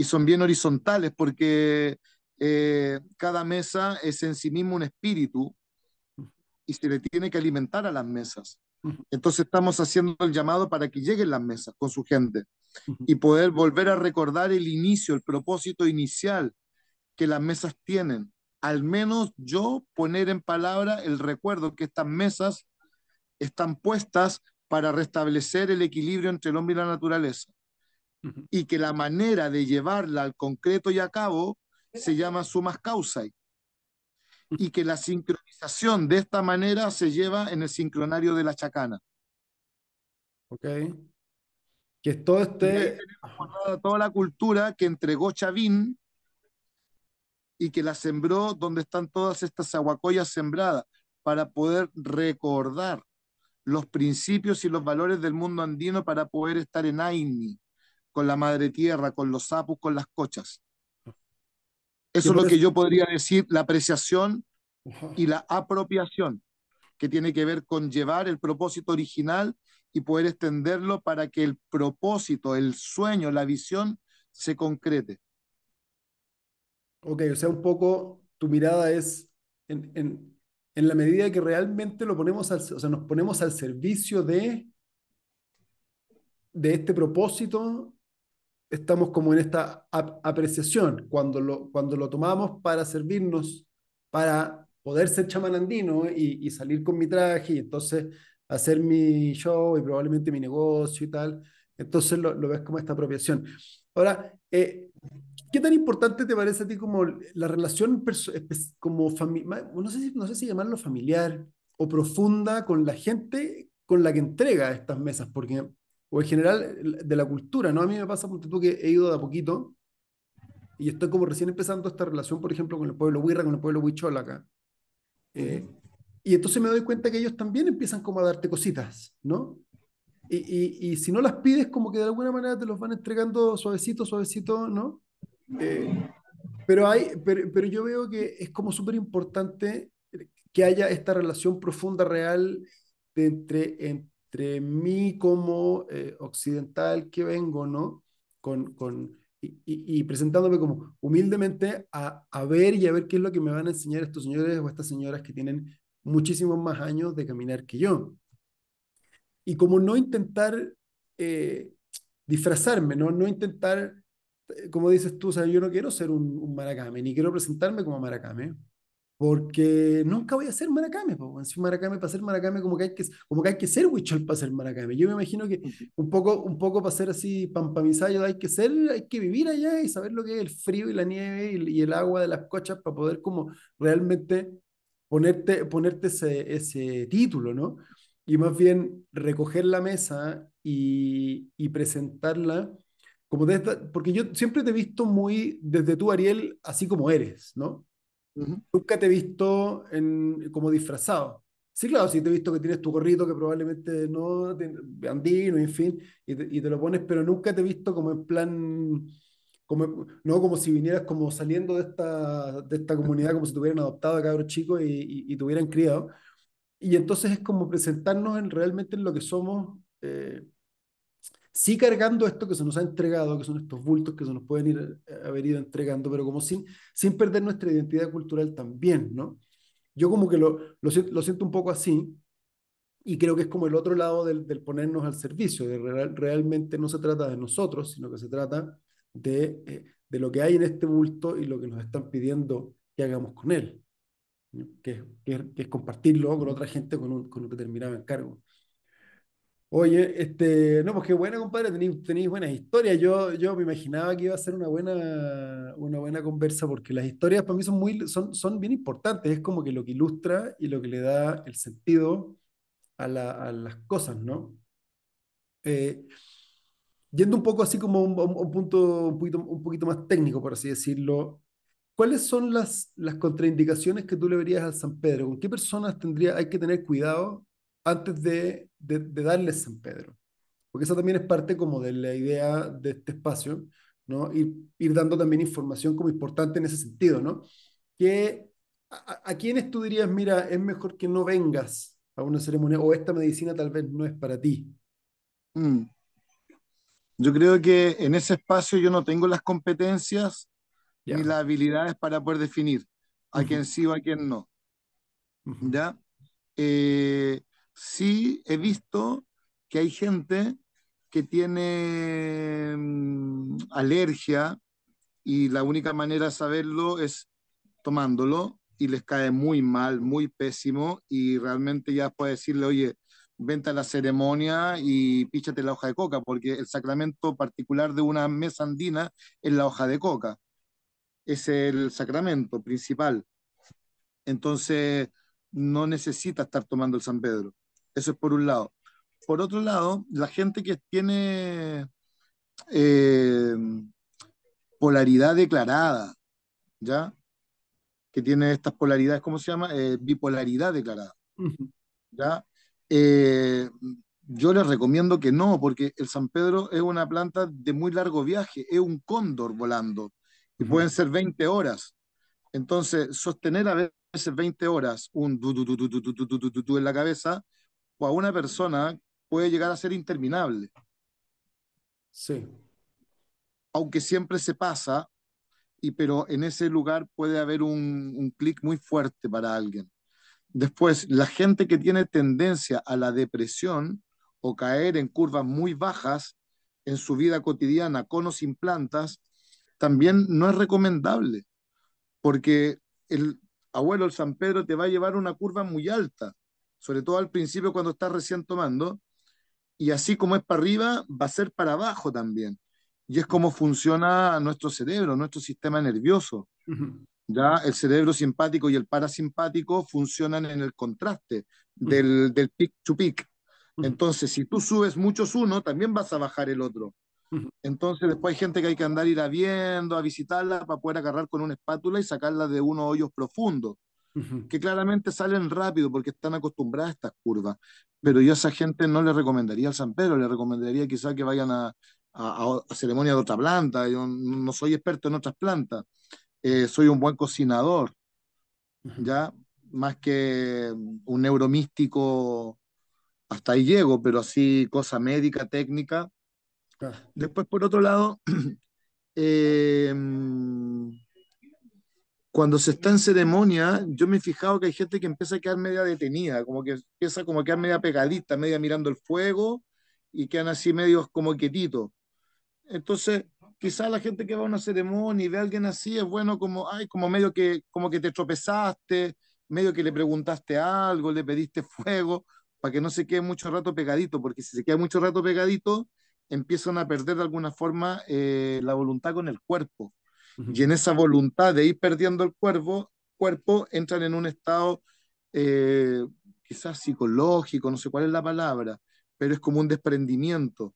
y son bien horizontales porque eh, cada mesa es en sí mismo un espíritu y se le tiene que alimentar a las mesas. Entonces estamos haciendo el llamado para que lleguen las mesas con su gente y poder volver a recordar el inicio, el propósito inicial que las mesas tienen. Al menos yo poner en palabra el recuerdo que estas mesas están puestas para restablecer el equilibrio entre el hombre y la naturaleza y que la manera de llevarla al concreto y a cabo se llama sumas causai y que la sincronización de esta manera se lleva en el sincronario de la chacana. Ok. Que todo este pues, Toda la cultura que entregó Chavín y que la sembró donde están todas estas aguacoyas sembradas para poder recordar los principios y los valores del mundo andino para poder estar en Aini con la madre tierra, con los sapos, con las cochas. Ah. Eso es lo que yo podría decir, la apreciación y la apropiación, que tiene que ver con llevar el propósito original y poder extenderlo para que el propósito, el sueño, la visión se concrete. Ok, o sea, un poco tu mirada es en, en, en la medida que realmente lo ponemos sea, nos ponemos al servicio de, de este propósito, estamos como en esta apreciación, cuando lo, cuando lo tomamos para servirnos, para poder ser chamanandino y, y salir con mi traje y entonces hacer mi show y probablemente mi negocio y tal. Entonces lo, lo ves como esta apropiación. Ahora, eh, ¿qué tan importante te parece a ti como la relación como no sé, si, no sé si llamarlo familiar o profunda con la gente con la que entrega estas mesas? Porque o en general de la cultura, ¿no? A mí me pasa, porque tú que he ido de a poquito y estoy como recién empezando esta relación, por ejemplo, con el pueblo Huirra, con el pueblo huichol acá. Eh, y entonces me doy cuenta que ellos también empiezan como a darte cositas, ¿no? Y, si no las pides, como que de alguna manera te los van entregando suavecito, suavecito, ¿no? Eh, pero, hay, pero, yo veo que es como súper importante que haya esta relación profunda, real, de entre, en, entre mí como eh, occidental que vengo, ¿no? Con, y, presentándome como humildemente a, ver y a ver qué es lo que me van a enseñar estos señores o estas señoras que tienen muchísimos más años de caminar que yo. Y como no intentar eh, disfrazarme, ¿no? No intentar, eh, como dices tú, o yo no quiero ser un, un maracame, ni quiero presentarme como maracame porque nunca voy a ser maracame, si para ser maracame como que hay que, como que, hay que ser huichol para ser maracame. Yo me imagino que un poco, un poco para ser así pampamisayo hay que ser, hay que vivir allá y saber lo que es el frío y la nieve y, el agua de las cochas para poder como realmente ponerte, ponerte ese, título, ¿no? Y más bien recoger la mesa y, y presentarla como esta, porque yo siempre te he visto muy desde tú, Ariel, así como eres, ¿no? Nunca te he visto en, como disfrazado. Sí, claro, sí te he visto que tienes tu gorrito que probablemente no, andino, en fin, y te, lo pones, pero nunca te he visto como en plan, como, no como si vinieras como saliendo de esta, de esta comunidad, como si te hubieran adoptado a cabros chicos y, te hubieran criado. Y entonces es como presentarnos en, realmente en lo que somos. Eh, sí cargando esto que se nos ha entregado, que son estos bultos que se nos pueden ir, eh, haber ido entregando, pero como sin, sin perder nuestra identidad cultural también, ¿no? Yo como que lo, siento un poco así y creo que es como el otro lado del, ponernos al servicio, de realmente no se trata de nosotros, sino que se trata eh, de, lo que hay en este bulto y lo que nos están pidiendo que hagamos con él, que, es compartirlo con otra gente con un, con un determinado encargo. Oye, este, no, pues qué buena, compadre, tenéis, buenas historias. Yo, yo me imaginaba que iba a ser una buena, una buena conversa porque las historias para mí son, muy, son, son bien importantes, es como que lo que ilustra y lo que le da el sentido a, las cosas, ¿no? Eh, yendo un poco así como un, un, punto un poquito, más técnico, por así decirlo, ¿cuáles son las, las contraindicaciones que tú le verías al San Pedro? ¿Con qué personas tendría, hay que tener cuidado antes de, de, darles San Pedro. Porque eso también es parte como de la idea de este espacio, ¿no? Ir, ir dando también información como importante en ese sentido, ¿no? Que, a, quiénes tú dirías, mira, es mejor que no vengas a una ceremonia o esta medicina tal vez no es para ti? Mm. Yo creo que en ese espacio yo no tengo las competencias ni las habilidades para poder definir a quién sí o a quién no. ¿Ya? Eh, sí he visto que hay gente que tiene mm, alergia y la única manera de saberlo es tomándolo y les cae muy mal, muy pésimo y realmente ya puedes decirle, oye, vente a la ceremonia y píchate la hoja de coca, porque el sacramento particular de una mesa andina es la hoja de coca. Es el sacramento principal. Entonces, no necesita estar tomando el San Pedro. Eso es por un lado. Por otro lado, la gente que tiene polaridad declarada, ¿ya? Que tiene estas polaridades, ¿cómo se llama? bipolaridad declarada, ¿ya? yo les recomiendo que no, porque el San Pedro es una planta de muy largo viaje, es un cóndor volando, y pueden ser 20 horas. Entonces, sostener a veces 20 horas un du, en la cabeza a una persona puede llegar a ser interminable. Sí. Aunque siempre se pasa, y, pero en ese lugar puede haber un, clic muy fuerte para alguien. Después, la gente que tiene tendencia a la depresión o caer en curvas muy bajas en su vida cotidiana con o sin plantas, también no es recomendable, porque el abuelo, el San Pedro, te va a llevar una curva muy alta sobre todo al principio cuando estás recién tomando, y así como es para arriba, va a ser para abajo también. Y es como funciona nuestro cerebro, nuestro sistema nervioso. Ya el cerebro simpático y el parasimpático funcionan en el contraste del, del peak to peak. Entonces, si tú subes muchos uno, también vas a bajar el otro. Entonces, después hay gente que hay que andar ir a viendo, a visitarla para poder agarrar con una espátula y sacarla de unos hoyos profundos que claramente salen rápido porque están acostumbradas a estas curvas. Pero yo a esa gente no le recomendaría al San Pedro, le recomendaría quizá que vayan a, a, ceremonia de otra planta. Yo no soy experto en otras plantas, eh, soy un buen cocinador, ¿ya? Más que un neuromístico, hasta ahí llego, pero así cosa médica, técnica. Después, por otro lado, eh, cuando se está en ceremonia, yo me he fijado que hay gente que empieza a quedar media detenida, como que empieza como a quedar media pegadita, media mirando el fuego y quedan así medios como quietitos. Entonces, quizás la gente que va a una ceremonia y ve a alguien así es bueno como, ay, como medio que, como que te tropezaste, medio que le preguntaste algo, le pediste fuego, para que no se quede mucho rato pegadito, porque si se queda mucho rato pegadito, empiezan a perder de alguna forma eh, la voluntad con el cuerpo y en esa voluntad de ir perdiendo el cuerpo, cuerpo entran en un estado eh, quizás psicológico, no sé cuál es la palabra, pero es como un desprendimiento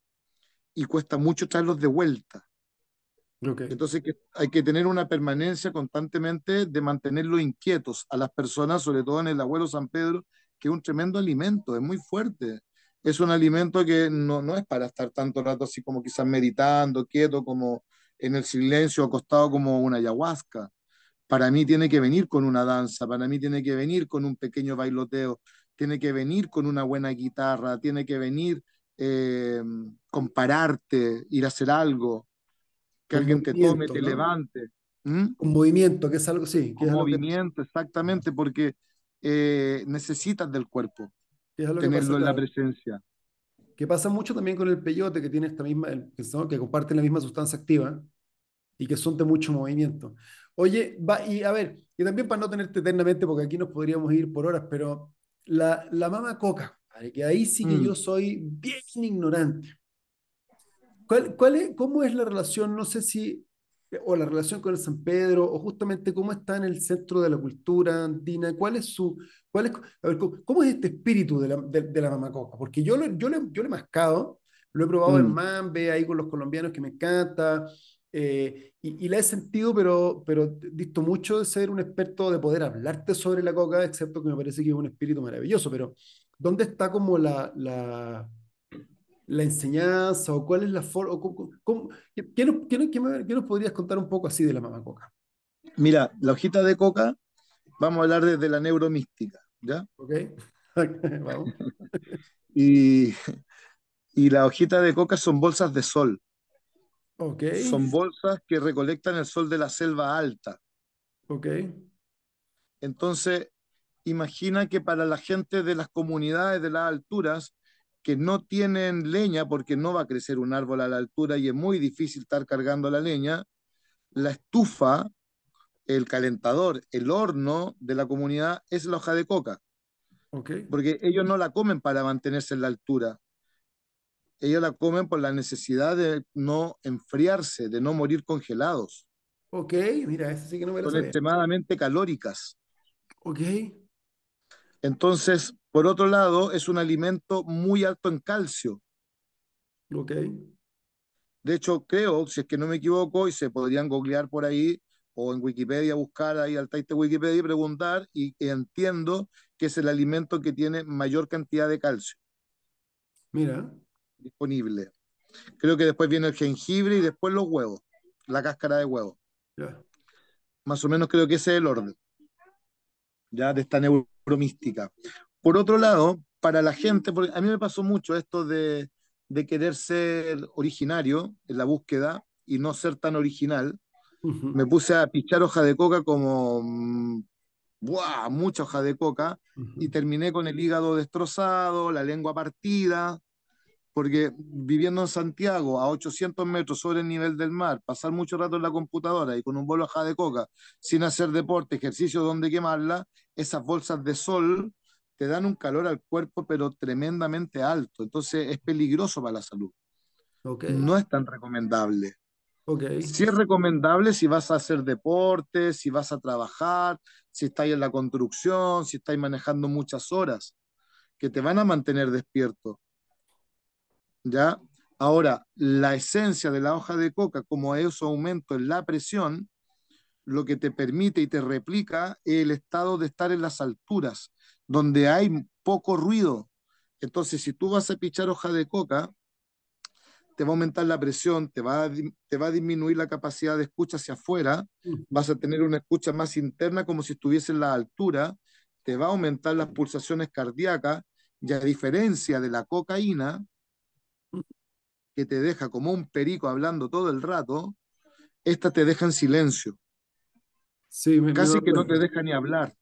y cuesta mucho traerlos de vuelta. Entonces que hay que tener una permanencia constantemente de mantenerlos inquietos a las personas, sobre todo en el abuelo San Pedro, que es un tremendo alimento, es muy fuerte. Es un alimento que no, no es para estar tanto rato así como quizás meditando, quieto, como en el silencio acostado como una ayahuasca. Para mí tiene que venir con una danza, para mí tiene que venir con un pequeño bailoteo, tiene que venir con una buena guitarra, tiene que venir eh, compararte, ir a hacer algo, que alguien te tome, te levante. Un ¿Mm? movimiento, que es algo, sí. Que un movimiento, exactamente, porque eh, necesitas del cuerpo, tenerlo en la presencia. Que pasa mucho también con el peyote, que tiene esta misma, que comparte la misma sustancia activa, y que son de mucho movimiento. Oye, va, y a ver, y también para no tenerte eternamente, porque aquí nos podríamos ir por horas, pero la, la mama coca, que ahí sí que mm. yo soy bien ignorante. ¿Cuál, cuál es, ¿Cómo es la relación, no sé si, o la relación con el San Pedro, o justamente cómo está en el centro de la cultura andina? ¿Cuál es su, cuál es, a ver, cómo es este espíritu de la, de, mamacoca? Porque yo lo, yo, le, yo le he mascado, lo he probado en mm. Mambe, ahí con los colombianos que me encanta, eh, y, la he sentido, pero, pero disto mucho de ser un experto, de poder hablarte sobre la coca, excepto que me parece que es un espíritu maravilloso, pero ¿dónde está como la, la, la enseñanza o cuál es la forma? ¿qué, qué, nos podrías contar un poco así de la mamá coca? Mira, la hojita de coca, vamos a hablar desde la neuromística, ¿ya? Ok, y, y la hojita de coca son bolsas de sol. Son bolsas que recolectan el sol de la selva alta. Entonces, imagina que para la gente de las comunidades de las alturas que no tienen leña, porque no va a crecer un árbol a la altura y es muy difícil estar cargando la leña, la estufa, el calentador, el horno de la comunidad es la hoja de coca. Okay. Porque ellos no la comen para mantenerse en la altura, ellos la comen por la necesidad de no enfriarse, de no morir congelados. Ok, mira, eso sí que no me lo Son extremadamente calóricas. Ok. Entonces, por otro lado, es un alimento muy alto en calcio. Ok. De hecho, creo, si es que no me equivoco, y se podrían googlear por ahí o en Wikipedia, buscar ahí al Taite Wikipedia y preguntar, y entiendo que es el alimento que tiene mayor cantidad de calcio. Mira disponible. Creo que después viene el jengibre y después los huevos, la cáscara de huevo. Más o menos creo que ese es el orden. Ya de esta neuromística. Por otro lado, para la gente, porque a mí me pasó mucho esto de, de querer ser originario en la búsqueda y no ser tan original. Me puse a pichar hoja de coca como mm, ¡buah! mucha hoja de coca y terminé con el hígado destrozado, la lengua partida, porque viviendo en Santiago, a 800 metros sobre el nivel del mar, pasar mucho rato en la computadora y con un bolo de coca, sin hacer deporte, ejercicio donde quemarla, esas bolsas de sol te dan un calor al cuerpo, pero tremendamente alto. Entonces es peligroso para la salud. Okay. No es tan recomendable. Okay. Sí es recomendable si vas a hacer deporte, si vas a trabajar, si estáis en la construcción, si estáis manejando muchas horas, que te van a mantener despierto ¿ya? Ahora, la esencia de la hoja de coca, como eso aumento en la presión, lo que te permite y te replica el estado de estar en las alturas, donde hay poco ruido. Entonces, si tú vas a pichar hoja de coca, te va a aumentar la presión, te va a, te va a disminuir la capacidad de escucha hacia afuera, mm. vas a tener una escucha más interna como si estuviese en la altura, te va a aumentar las pulsaciones cardíacas y a diferencia de la cocaína, que te deja como un perico hablando todo el rato, esta te deja en silencio. Casi que no te deja ni hablar.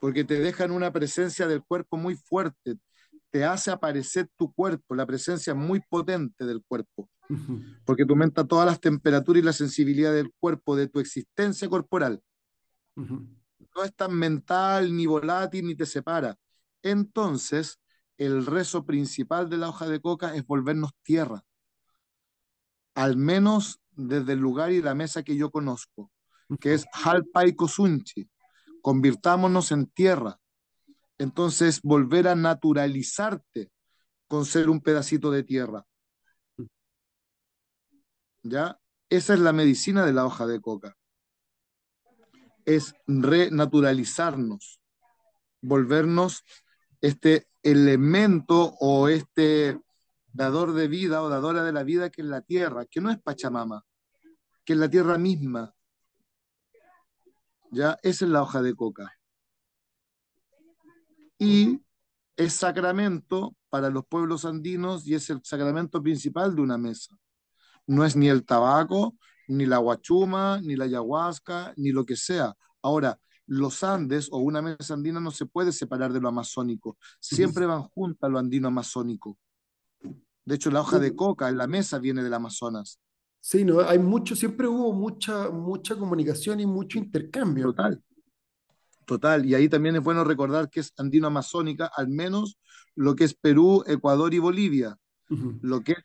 Porque te deja en una presencia del cuerpo muy fuerte. Te hace aparecer tu cuerpo, la presencia muy potente del cuerpo. Porque tu aumenta todas las temperaturas y la sensibilidad del cuerpo, de tu existencia corporal. No es tan mental, ni volátil, ni te separa. Entonces, el rezo principal de la hoja de coca es volvernos tierra, al menos desde el lugar y la mesa que yo conozco, que es y Kosunchi, convirtámonos en tierra. Entonces, volver a naturalizarte con ser un pedacito de tierra. ¿Ya? Esa es la medicina de la hoja de coca. Es renaturalizarnos, volvernos este elemento o este dador de vida o dadora de la vida que es la tierra, que no es Pachamama, que es la tierra misma. Ya, esa es la hoja de coca. Y es sacramento para los pueblos andinos y es el sacramento principal de una mesa. No es ni el tabaco, ni la guachuma, ni la ayahuasca, ni lo que sea. Ahora, los Andes o una mesa andina no se puede separar de lo amazónico. Siempre van juntas lo andino-amazónico. De hecho, la hoja de coca en la mesa viene del Amazonas. Sí, no, hay mucho, siempre hubo mucha, mucha comunicación y mucho intercambio. Total. Total. Y ahí también es bueno recordar que es andino-amazónica, al menos lo que es Perú, Ecuador y Bolivia. Lo que es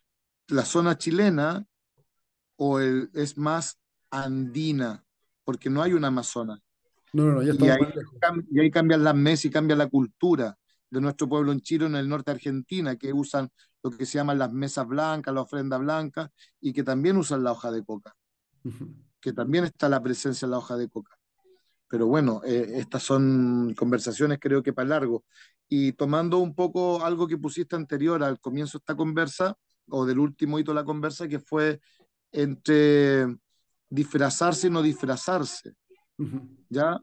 la zona chilena o es más andina, porque no hay una Amazona y, ahí, cambian las mesas y cambia la cultura de nuestro pueblo en Chile, en el norte de Argentina, que usan lo que se llaman las mesas blancas, la ofrenda blanca, y que también usan la hoja de coca, que también está la presencia de la hoja de coca. Pero bueno, eh, estas son conversaciones creo que para largo. Y tomando un poco algo que pusiste anterior al comienzo de esta conversa, o del último hito de la conversa, que fue entre disfrazarse y no disfrazarse. ¿ya?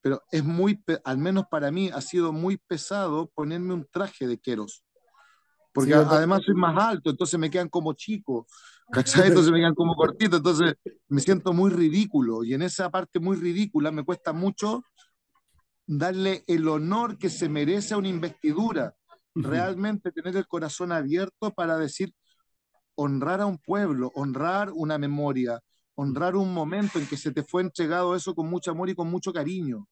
Pero es muy, al menos para mí, ha sido muy pesado ponerme un traje de queros Porque además soy más alto, entonces me quedan como chico, Entonces me quedan como cortito, entonces me siento muy ridículo. Y en esa parte muy ridícula me cuesta mucho darle el honor que se merece a una investidura. Realmente tener el corazón abierto para decir, honrar a un pueblo, honrar una memoria, honrar un momento en que se te fue entregado eso con mucho amor y con mucho cariño.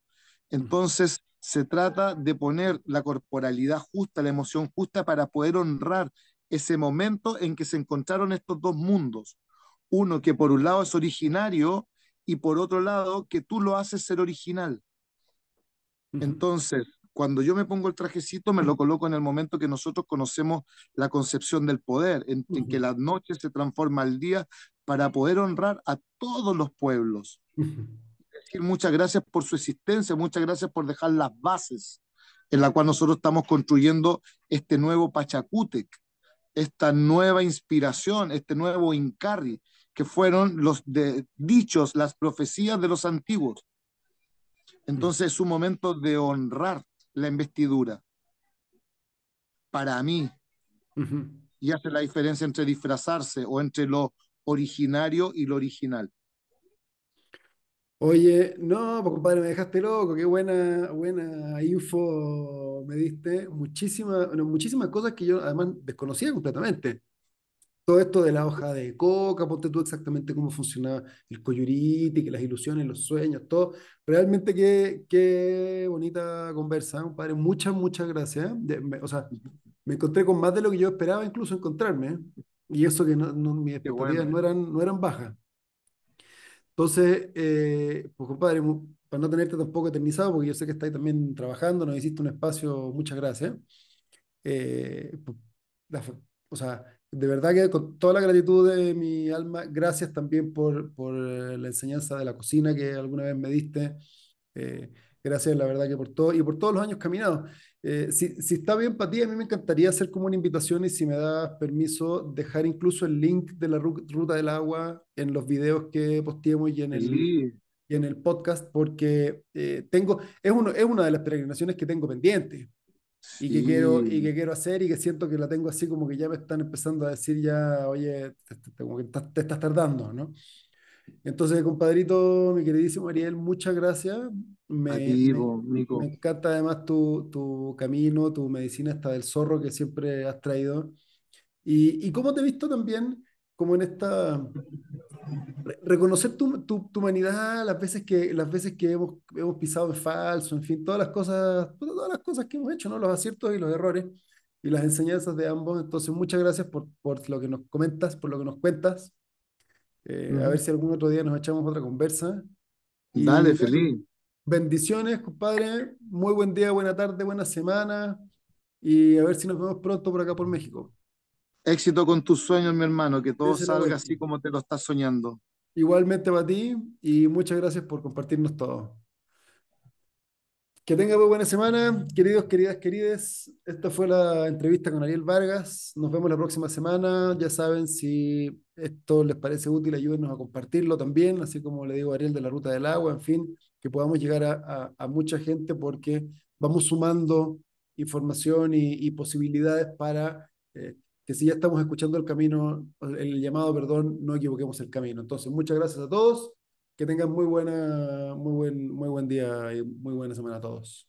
Entonces, se trata de poner la corporalidad justa, la emoción justa para poder honrar ese momento en que se encontraron estos dos mundos. Uno que por un lado es originario y por otro lado que tú lo haces ser original. Entonces, cuando yo me pongo el trajecito, me lo coloco en el momento que nosotros conocemos la concepción del poder, en, que la noche se transforma al día, para poder honrar a todos los pueblos. muchas gracias por su existencia, muchas gracias por dejar las bases en la cual nosotros estamos construyendo este nuevo Pachacútec, esta nueva inspiración, este nuevo Incarri, que fueron los dichos, las profecías de los antiguos. Entonces es un momento de honrar la investidura. Para mí, y hace la diferencia entre disfrazarse o entre lo originario y lo original. Oye, no, pues compadre, me dejaste loco, qué buena, buena info me diste. Muchísimas, muchísimas cosas que yo además desconocía completamente. Todo esto de la hoja de coca, ponte tú exactamente cómo funcionaba el coyuriti, que las ilusiones, los sueños, todo. Realmente qué, qué bonita conversa, compadre. Muchas, muchas gracias. o sea, me encontré con más de lo que yo esperaba incluso encontrarme. Y eso que no, no mis expectativas no, eh. eran, no eran bajas. Entonces, eh, pues compadre, para no tenerte tampoco eternizado, porque yo sé que estáis también trabajando, nos hiciste un espacio, muchas gracias. Eh, pues, o sea, de verdad que con toda la gratitud de mi alma, gracias también por, por eh, la enseñanza de la cocina que alguna vez me diste. Eh, gracias, la verdad que por todo y por todos los años caminados. Eh, si, si, está bien para ti, a mí me encantaría hacer como una invitación y si me das permiso, dejar incluso el link de la ruta del agua en los videos que posteemos y en el, y en el podcast, porque eh, tengo, es, uno, es una de las peregrinaciones que tengo pendiente y, que quiero, y que quiero hacer y que siento que la tengo así como que ya me están empezando a decir ya, oye, que te estás tardando, ¿no? Entonces, compadrito, mi queridísimo Ariel, muchas gracias. Me, encanta además tu, tu, camino, tu medicina hasta del zorro que siempre has traído. Y, y cómo te he visto también, como en esta... reconocer tu, tu, tu, humanidad, las veces que, las veces que hemos, hemos pisado en falso, en fin, todas las cosas, todas las cosas que hemos hecho, ¿no? los aciertos y los errores y las enseñanzas de ambos. Entonces, muchas gracias por, por lo que nos comentas, por lo que nos cuentas. Eh, a ver si algún otro día nos echamos otra conversa. Dale, feliz. Bendiciones, compadre. Muy buen día, buena tarde, buena semana. Y a ver si nos vemos pronto por acá por México. Éxito con tus sueños, mi hermano, que todo salga así como te lo estás soñando. Igualmente para ti y muchas gracias por compartirnos todo. Que tenga muy buena semana, queridos, queridas, querides. Esta fue la entrevista con Ariel Vargas. Nos vemos la próxima semana. Ya saben, si esto les parece útil, ayúdenos a compartirlo también, así como le digo a Ariel de la Ruta del Agua, en fin, que podamos llegar a, mucha gente porque vamos sumando información y, posibilidades para eh, que si ya estamos escuchando el camino, el llamado, perdón, no equivoquemos el camino. Entonces, muchas gracias a todos que tengan muy, buena, muy, buen, muy buen día y muy buena semana a todos.